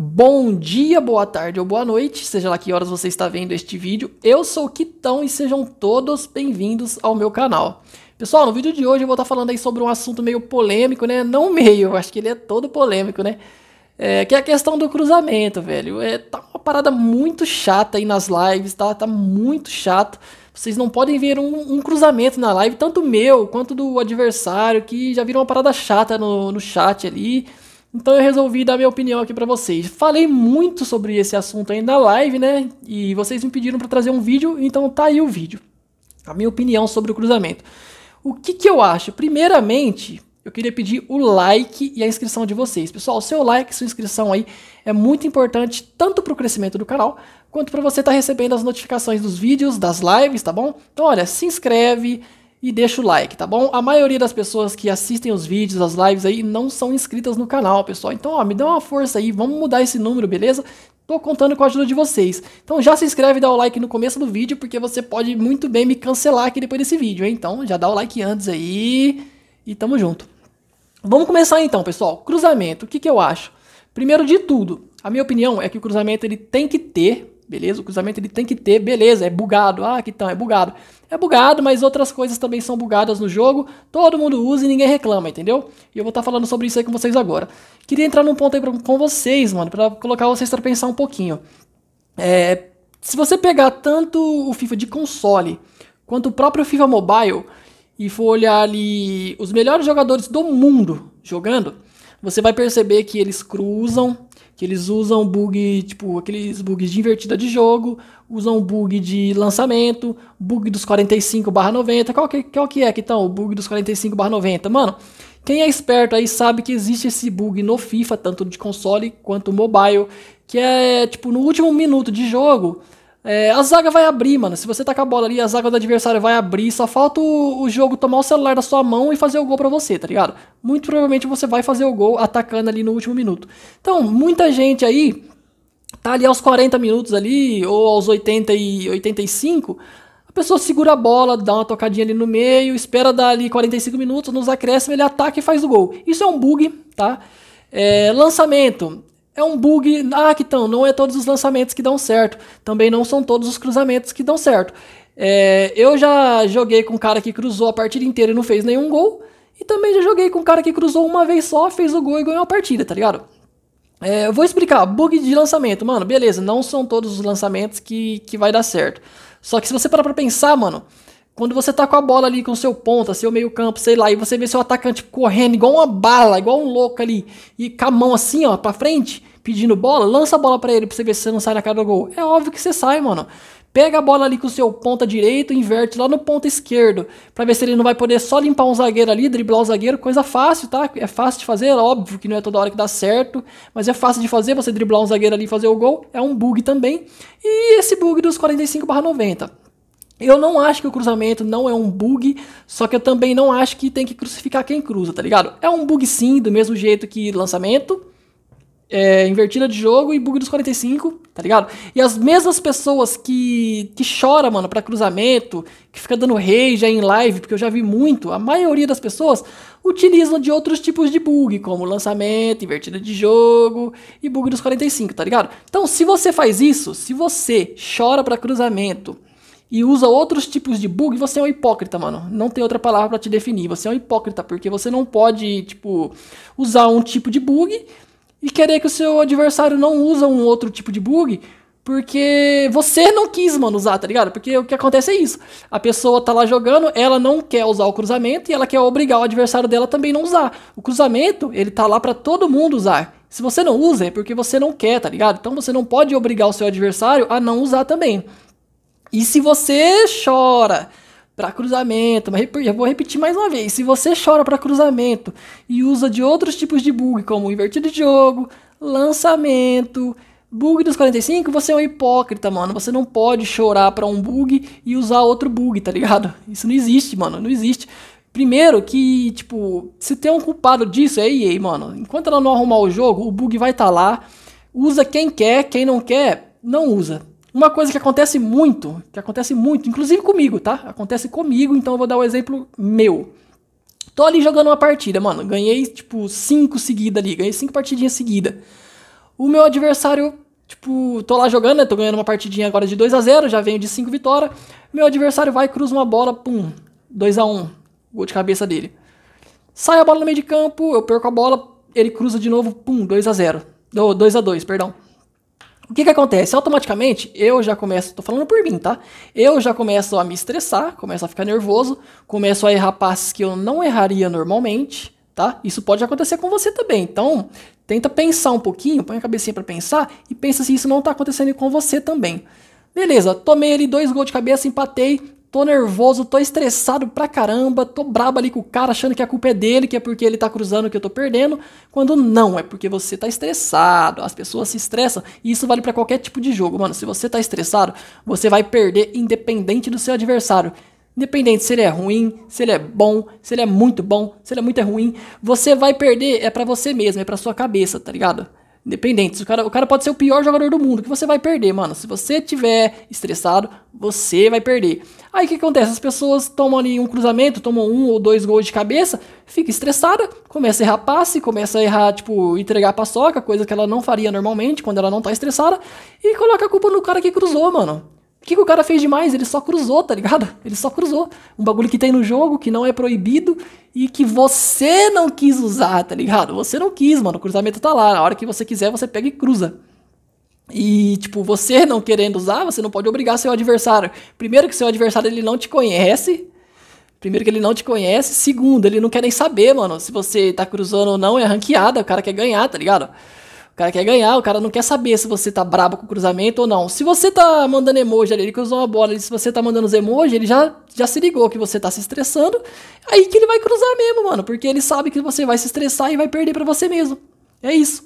Bom dia, boa tarde ou boa noite, seja lá que horas você está vendo este vídeo. Eu sou o Quitão e sejam todos bem-vindos ao meu canal. Pessoal, no vídeo de hoje eu vou estar tá falando aí sobre um assunto meio polêmico, né? Não meio, acho que ele é todo polêmico, né? É, que é a questão do cruzamento, velho. É, tá uma parada muito chata aí nas lives, tá? Tá muito chato. Vocês não podem ver um, um cruzamento na live, tanto meu quanto do adversário, que já virou uma parada chata no, no chat ali. Então eu resolvi dar minha opinião aqui para vocês. Falei muito sobre esse assunto aí na live, né? E vocês me pediram para trazer um vídeo, então tá aí o vídeo. A minha opinião sobre o cruzamento. O que, que eu acho? Primeiramente, eu queria pedir o like e a inscrição de vocês. Pessoal, seu like, sua inscrição aí é muito importante tanto para o crescimento do canal, quanto para você estar tá recebendo as notificações dos vídeos, das lives, tá bom? Então, olha, se inscreve, e deixa o like, tá bom? A maioria das pessoas que assistem os vídeos, as lives aí, não são inscritas no canal, pessoal. Então, ó, me dá uma força aí, vamos mudar esse número, beleza? Tô contando com a ajuda de vocês. Então já se inscreve e dá o like no começo do vídeo, porque você pode muito bem me cancelar aqui depois desse vídeo, hein? Então já dá o like antes aí e tamo junto. Vamos começar então, pessoal. Cruzamento, o que, que eu acho? Primeiro de tudo, a minha opinião é que o cruzamento ele tem que ter, beleza? O cruzamento ele tem que ter, beleza, é bugado. Ah, que então, é bugado é bugado, mas outras coisas também são bugadas no jogo. Todo mundo usa e ninguém reclama, entendeu? E eu vou estar tá falando sobre isso aí com vocês agora. Queria entrar num ponto aí pra, com vocês, mano, para colocar vocês para pensar um pouquinho. É, se você pegar tanto o FIFA de console quanto o próprio FIFA Mobile e for olhar ali os melhores jogadores do mundo jogando, você vai perceber que eles cruzam, que eles usam bug, tipo, aqueles bugs de invertida de jogo, usam bug de lançamento, bug dos 45/90. Qual que, qual que é que então, o bug dos 45/90? Mano, quem é esperto aí sabe que existe esse bug no FIFA, tanto de console quanto mobile, que é tipo no último minuto de jogo, é, a zaga vai abrir, mano. Se você tacar a bola ali, a zaga do adversário vai abrir. Só falta o, o, jogo tomar o celular da sua mão e fazer o gol para você, tá ligado? Muito provavelmente você vai fazer o gol atacando ali no último minuto. Então, muita gente aí tá ali aos 40 minutos ali, ou aos 80 e 85. A pessoa segura a bola, dá uma tocadinha ali no meio, espera dar ali 45 minutos, nos acréscimos ele ataca e faz o gol. Isso é um bug, tá? É, lançamento. É um bug. Ah, que então, não é todos os lançamentos que dão certo. Também não são todos os cruzamentos que dão certo. É, eu já joguei com um cara que cruzou a partida inteira e não fez nenhum gol. E também já joguei com um cara que cruzou uma vez só, fez o gol e ganhou a partida, tá ligado? É, eu vou explicar. Bug de lançamento, mano, beleza. Não são todos os lançamentos que, que vai dar certo. Só que se você parar pra pensar, mano, quando você tá com a bola ali com seu ponta, seu meio-campo, sei lá, e você vê seu atacante correndo igual uma bala, igual um louco ali, e com a mão assim, ó, pra frente, pedindo bola, lança a bola para ele pra você ver se você não sai na cara do gol. É óbvio que você sai, mano. Pega a bola ali com o seu ponta direito, inverte lá no ponta esquerdo, para ver se ele não vai poder só limpar um zagueiro ali, driblar o um zagueiro, coisa fácil, tá? É fácil de fazer, óbvio que não é toda hora que dá certo, mas é fácil de fazer, você driblar um zagueiro ali e fazer o gol, é um bug também. E esse bug dos 45/90. Eu não acho que o cruzamento não é um bug, só que eu também não acho que tem que crucificar quem cruza, tá ligado? É um bug sim, do mesmo jeito que lançamento, é, invertida de jogo e bug dos 45, tá ligado? E as mesmas pessoas que, que chora, mano, pra cruzamento, que fica dando rage aí em live, porque eu já vi muito, a maioria das pessoas utilizam de outros tipos de bug, como lançamento, invertida de jogo e bug dos 45, tá ligado? Então, se você faz isso, se você chora pra cruzamento e usa outros tipos de bug, você é um hipócrita, mano. Não tem outra palavra para te definir. Você é um hipócrita, porque você não pode, tipo, usar um tipo de bug e querer que o seu adversário não usa um outro tipo de bug, porque você não quis, mano, usar, tá ligado? Porque o que acontece é isso. A pessoa tá lá jogando, ela não quer usar o cruzamento e ela quer obrigar o adversário dela também não usar. O cruzamento, ele tá lá para todo mundo usar. Se você não usa, é porque você não quer, tá ligado? Então você não pode obrigar o seu adversário a não usar também. E se você chora para cruzamento, mas eu vou repetir mais uma vez, se você chora para cruzamento e usa de outros tipos de bug, como invertido de jogo, lançamento, bug dos 45, você é um hipócrita, mano. Você não pode chorar para um bug e usar outro bug, tá ligado? Isso não existe, mano, não existe. Primeiro que, tipo, se tem um culpado disso, é EA, mano. Enquanto ela não arrumar o jogo, o bug vai estar tá lá. Usa quem quer, quem não quer, não usa. Uma coisa que acontece muito, que acontece muito, inclusive comigo, tá? Acontece comigo, então eu vou dar o um exemplo meu. Tô ali jogando uma partida, mano. Ganhei, tipo, cinco seguidas ali. Ganhei cinco partidinhas seguidas. O meu adversário, tipo, tô lá jogando, né? Tô ganhando uma partidinha agora de 2 a 0 já venho de cinco vitórias. Meu adversário vai, cruza uma bola, pum, 2 a 1 um, Gol de cabeça dele. Sai a bola no meio de campo, eu perco a bola, ele cruza de novo, pum, 2 a 0 oh, 2 a 2 perdão. O que, que acontece? Automaticamente eu já começo, tô falando por mim, tá? Eu já começo a me estressar, começo a ficar nervoso, começo a errar passes que eu não erraria normalmente, tá? Isso pode acontecer com você também. Então, tenta pensar um pouquinho, põe a cabecinha para pensar e pensa se isso não tá acontecendo com você também. Beleza, tomei ali dois gols de cabeça, empatei, tô nervoso, tô estressado pra caramba, tô brabo ali com o cara achando que a culpa é dele, que é porque ele tá cruzando que eu tô perdendo, quando não, é porque você tá estressado. As pessoas se estressam e isso vale para qualquer tipo de jogo, mano. Se você tá estressado, você vai perder independente do seu adversário. Independente se ele é ruim, se ele é bom, se ele é muito bom, se ele é muito ruim, você vai perder é para você mesmo, é para sua cabeça, tá ligado? Independente, o cara, o cara pode ser o pior jogador do mundo, que você vai perder, mano. Se você tiver estressado, você vai perder. Aí o que acontece? As pessoas tomam ali um cruzamento, tomam um ou dois gols de cabeça, fica estressada, começa a errar passe, começa a errar, tipo, entregar paçoca, coisa que ela não faria normalmente quando ela não tá estressada, e coloca a culpa no cara que cruzou, mano que, que o cara fez demais? Ele só cruzou, tá ligado? Ele só cruzou. Um bagulho que tem no jogo, que não é proibido e que você não quis usar, tá ligado? Você não quis, mano. O cruzamento tá lá. Na hora que você quiser, você pega e cruza. E, tipo, você não querendo usar, você não pode obrigar seu adversário. Primeiro que seu adversário ele não te conhece. Primeiro que ele não te conhece. Segundo, ele não quer nem saber, mano, se você tá cruzando ou não, é ranqueada, o cara quer ganhar, tá ligado? cara quer ganhar, o cara não quer saber se você tá brabo com o cruzamento ou não. Se você tá mandando emoji ali, ele cruzou uma bola, e se você tá mandando os emojis, ele já, já se ligou que você tá se estressando. Aí que ele vai cruzar mesmo, mano. Porque ele sabe que você vai se estressar e vai perder para você mesmo. É isso.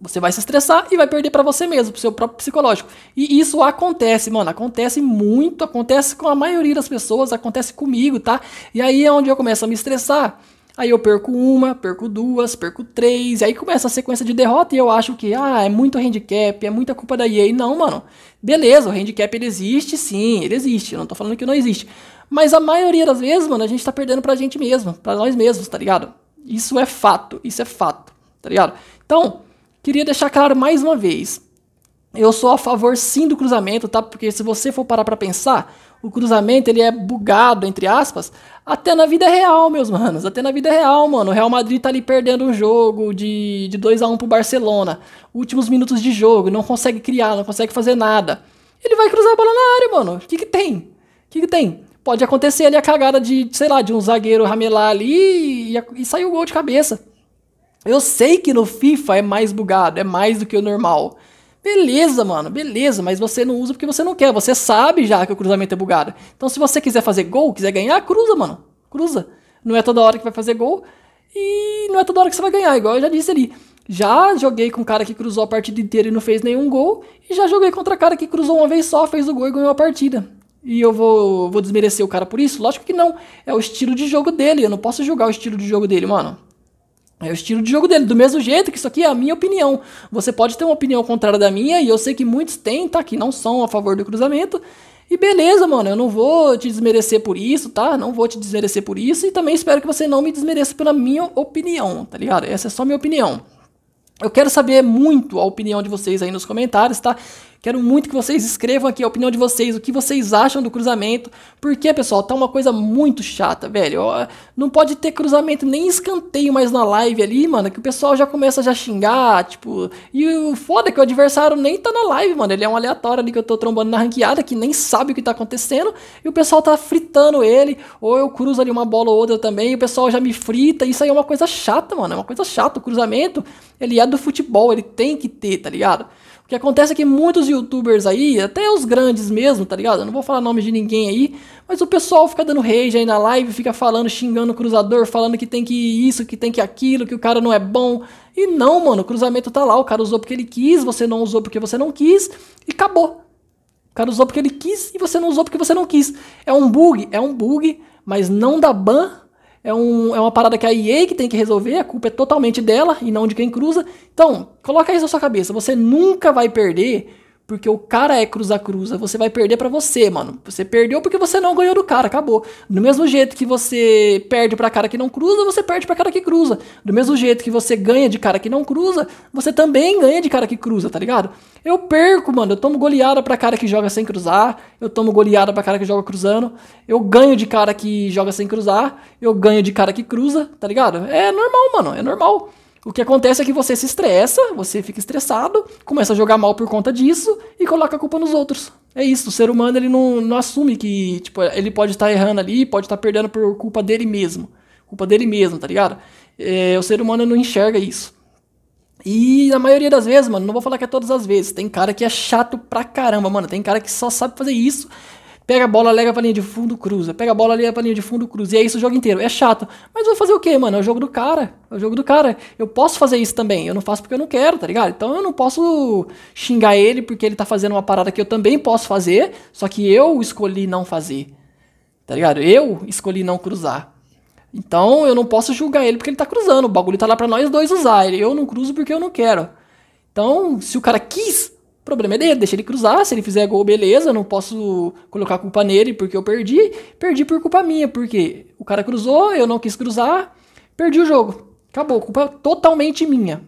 Você vai se estressar e vai perder para você mesmo, pro seu próprio psicológico. E isso acontece, mano. Acontece muito, acontece com a maioria das pessoas, acontece comigo, tá? E aí é onde eu começo a me estressar. Aí eu perco uma, perco duas, perco três, aí começa a sequência de derrota e eu acho que, ah, é muito handicap, é muita culpa da EA. Não, mano. Beleza, o handicap ele existe, sim, ele existe. Eu não tô falando que não existe. Mas a maioria das vezes, mano, a gente tá perdendo pra gente mesmo, pra nós mesmos, tá ligado? Isso é fato, isso é fato, tá ligado? Então, queria deixar claro mais uma vez eu sou a favor sim do cruzamento, tá? Porque se você for parar para pensar, o cruzamento ele é bugado entre aspas, até na vida real, meus manos, até na vida real, mano. O Real Madrid tá ali perdendo um jogo de de 2 a 1 um pro Barcelona, últimos minutos de jogo, não consegue criar, não consegue fazer nada. Ele vai cruzar a bola na área, mano. O que que tem? O que que tem? Pode acontecer ali a cagada de, sei lá, de um zagueiro ramelar ali e, e sair o gol de cabeça. Eu sei que no FIFA é mais bugado, é mais do que o normal. Beleza, mano, beleza, mas você não usa porque você não quer. Você sabe já que o cruzamento é bugado. Então, se você quiser fazer gol, quiser ganhar, cruza, mano. Cruza. Não é toda hora que vai fazer gol e não é toda hora que você vai ganhar, igual eu já disse ali. Já joguei com um cara que cruzou a partida inteira e não fez nenhum gol, e já joguei contra cara que cruzou uma vez só, fez o gol e ganhou a partida. E eu vou, vou desmerecer o cara por isso? Lógico que não. É o estilo de jogo dele, eu não posso julgar o estilo de jogo dele, mano. É o estilo de jogo dele, do mesmo jeito que isso aqui é a minha opinião. Você pode ter uma opinião contrária da minha, e eu sei que muitos têm, tá? Que não são a favor do cruzamento. E beleza, mano, eu não vou te desmerecer por isso, tá? Não vou te desmerecer por isso, e também espero que você não me desmereça pela minha opinião, tá ligado? Essa é só minha opinião. Eu quero saber muito a opinião de vocês aí nos comentários, tá? Quero muito que vocês escrevam aqui a opinião de vocês, o que vocês acham do cruzamento. Porque, pessoal, tá uma coisa muito chata, velho. Não pode ter cruzamento nem escanteio mais na live ali, mano, que o pessoal já começa já a xingar, tipo. E o foda é que o adversário nem tá na live, mano. Ele é um aleatório ali que eu tô trombando na ranqueada, que nem sabe o que tá acontecendo. E o pessoal tá fritando ele. Ou eu cruzo ali uma bola ou outra também, e o pessoal já me frita. Isso aí é uma coisa chata, mano. É uma coisa chata. O cruzamento, ele é do futebol, ele tem que ter, tá ligado? O que acontece é que muitos youtubers aí, até os grandes mesmo, tá ligado? Eu não vou falar nome de ninguém aí, mas o pessoal fica dando rage aí na live, fica falando, xingando o cruzador, falando que tem que isso, que tem que aquilo, que o cara não é bom. E não, mano, o cruzamento tá lá, o cara usou porque ele quis, você não usou porque você não quis, e acabou. O cara usou porque ele quis e você não usou porque você não quis. É um bug, é um bug, mas não dá ban é, um, é uma parada que a EA que tem que resolver, a culpa é totalmente dela e não de quem cruza. Então, coloca isso na sua cabeça, você nunca vai perder porque o cara é cruz a cruza, você vai perder para você, mano. Você perdeu porque você não ganhou do cara, acabou. Do mesmo jeito que você perde para cara que não cruza, você perde para cara que cruza. Do mesmo jeito que você ganha de cara que não cruza, você também ganha de cara que cruza, tá ligado? Eu perco, mano. Eu tomo goleada pra cara que joga sem cruzar. Eu tomo goleada pra cara que joga cruzando. Eu ganho de cara que joga sem cruzar. Eu ganho de cara que cruza, tá ligado? É normal, mano. É normal. O que acontece é que você se estressa, você fica estressado, começa a jogar mal por conta disso e coloca a culpa nos outros. É isso, o ser humano ele não, não assume que tipo, ele pode estar tá errando ali, pode estar tá perdendo por culpa dele mesmo. Culpa dele mesmo, tá ligado? É, o ser humano não enxerga isso. E na maioria das vezes, mano, não vou falar que é todas as vezes. Tem cara que é chato pra caramba, mano. Tem cara que só sabe fazer isso Pega a bola, leva pra linha de fundo, cruza. Pega a bola, leva pra linha de fundo, cruza. E é isso o jogo inteiro. É chato. Mas vou fazer o quê, mano? É o jogo do cara. É o jogo do cara. Eu posso fazer isso também. Eu não faço porque eu não quero, tá ligado? Então eu não posso xingar ele porque ele tá fazendo uma parada que eu também posso fazer, só que eu escolhi não fazer. Tá ligado? Eu escolhi não cruzar. Então eu não posso julgar ele porque ele tá cruzando. O bagulho tá lá pra nós dois usar. Eu não cruzo porque eu não quero. Então, se o cara quis o problema é dele, deixa ele cruzar, se ele fizer gol, beleza, não posso colocar a culpa nele porque eu perdi, perdi por culpa minha, porque o cara cruzou, eu não quis cruzar, perdi o jogo. Acabou, culpa totalmente minha.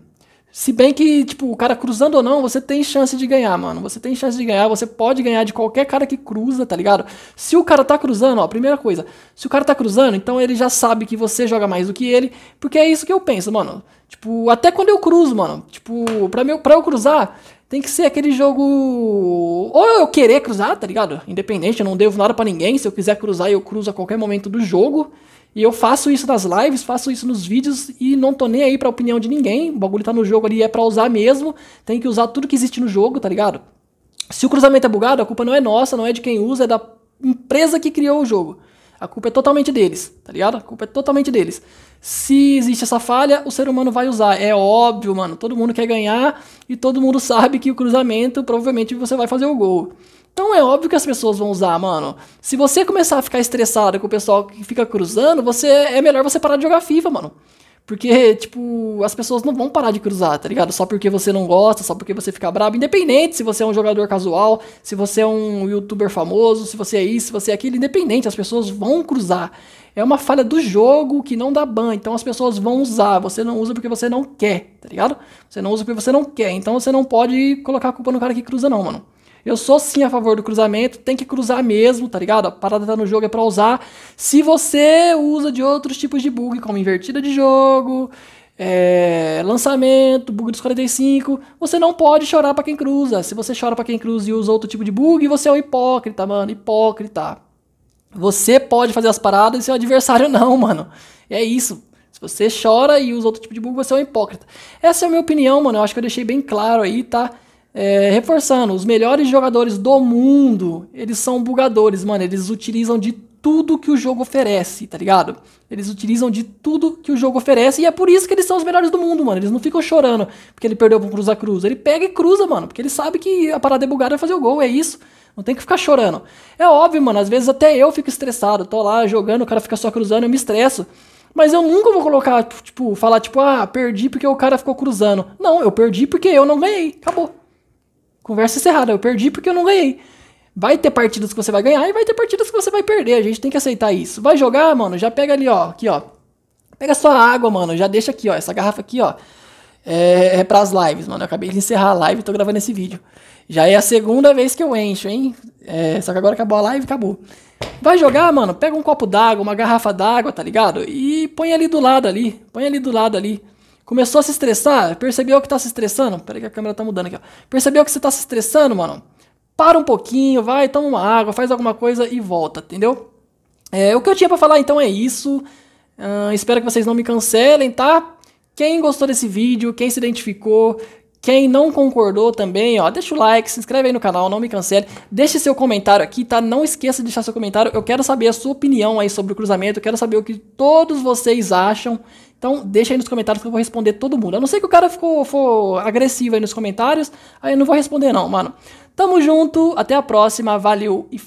Se bem que, tipo, o cara cruzando ou não, você tem chance de ganhar, mano. Você tem chance de ganhar, você pode ganhar de qualquer cara que cruza, tá ligado? Se o cara tá cruzando, ó, primeira coisa, se o cara tá cruzando, então ele já sabe que você joga mais do que ele, porque é isso que eu penso, mano. Tipo, até quando eu cruzo, mano, tipo, pra, meu, pra eu cruzar, tem que ser aquele jogo. Ou eu querer cruzar, tá ligado? Independente, eu não devo nada para ninguém. Se eu quiser cruzar, eu cruzo a qualquer momento do jogo. E eu faço isso nas lives, faço isso nos vídeos e não tô nem aí pra opinião de ninguém. O bagulho tá no jogo ali, é pra usar mesmo. Tem que usar tudo que existe no jogo, tá ligado? Se o cruzamento é bugado, a culpa não é nossa, não é de quem usa, é da empresa que criou o jogo. A culpa é totalmente deles, tá ligado? A culpa é totalmente deles. Se existe essa falha, o ser humano vai usar. É óbvio, mano. Todo mundo quer ganhar e todo mundo sabe que o cruzamento, provavelmente você vai fazer o gol. Então é óbvio que as pessoas vão usar, mano. Se você começar a ficar estressado com o pessoal que fica cruzando, você é melhor você parar de jogar FIFA, mano. Porque, tipo, as pessoas não vão parar de cruzar, tá ligado? Só porque você não gosta, só porque você fica brabo. Independente se você é um jogador casual, se você é um youtuber famoso, se você é isso, se você é aquilo. Independente, as pessoas vão cruzar. É uma falha do jogo que não dá ban. Então as pessoas vão usar. Você não usa porque você não quer, tá ligado? Você não usa porque você não quer. Então você não pode colocar a culpa no cara que cruza, não, mano. Eu sou sim a favor do cruzamento, tem que cruzar mesmo, tá ligado? A parada tá no jogo é pra usar. Se você usa de outros tipos de bug, como invertida de jogo, é, lançamento, bug dos 45, você não pode chorar para quem cruza. Se você chora para quem cruza e usa outro tipo de bug, você é um hipócrita, mano, hipócrita. Você pode fazer as paradas e seu adversário não, mano. É isso. Se você chora e usa outro tipo de bug, você é um hipócrita. Essa é a minha opinião, mano. Eu acho que eu deixei bem claro aí, tá? É, reforçando, os melhores jogadores do mundo, eles são bugadores, mano. Eles utilizam de tudo que o jogo oferece, tá ligado? Eles utilizam de tudo que o jogo oferece e é por isso que eles são os melhores do mundo, mano. Eles não ficam chorando porque ele perdeu pro Cruza Cruz. Ele pega e cruza, mano, porque ele sabe que a parada é bugada é fazer o gol, é isso. Não tem que ficar chorando. É óbvio, mano, às vezes até eu fico estressado. Tô lá jogando, o cara fica só cruzando, eu me estresso. Mas eu nunca vou colocar, tipo, falar, tipo, ah, perdi porque o cara ficou cruzando. Não, eu perdi porque eu não ganhei. Acabou. Conversa encerrada, eu perdi porque eu não ganhei. Vai ter partidas que você vai ganhar e vai ter partidas que você vai perder. A gente tem que aceitar isso. Vai jogar, mano, já pega ali, ó, aqui, ó. Pega sua água, mano, já deixa aqui, ó, essa garrafa aqui, ó. É, é pras lives, mano. Eu acabei de encerrar a live, e tô gravando esse vídeo. Já é a segunda vez que eu encho, hein? É, só que agora acabou a live, acabou. Vai jogar, mano, pega um copo d'água, uma garrafa d'água, tá ligado? E põe ali do lado ali, põe ali do lado ali. Começou a se estressar? Percebeu que tá se estressando? Peraí que a câmera tá mudando aqui, ó. Percebeu que você tá se estressando, mano? Para um pouquinho, vai, toma uma água, faz alguma coisa e volta, entendeu? É, o que eu tinha para falar então é isso. Uh, espero que vocês não me cancelem, tá? Quem gostou desse vídeo, quem se identificou, quem não concordou também, ó, deixa o like, se inscreve aí no canal, não me cancele. Deixe seu comentário aqui, tá? Não esqueça de deixar seu comentário. Eu quero saber a sua opinião aí sobre o cruzamento. Eu quero saber o que todos vocês acham então, deixa aí nos comentários que eu vou responder todo mundo. A não ser que o cara ficou, for agressivo aí nos comentários, aí eu não vou responder não, mano. Tamo junto, até a próxima, valeu e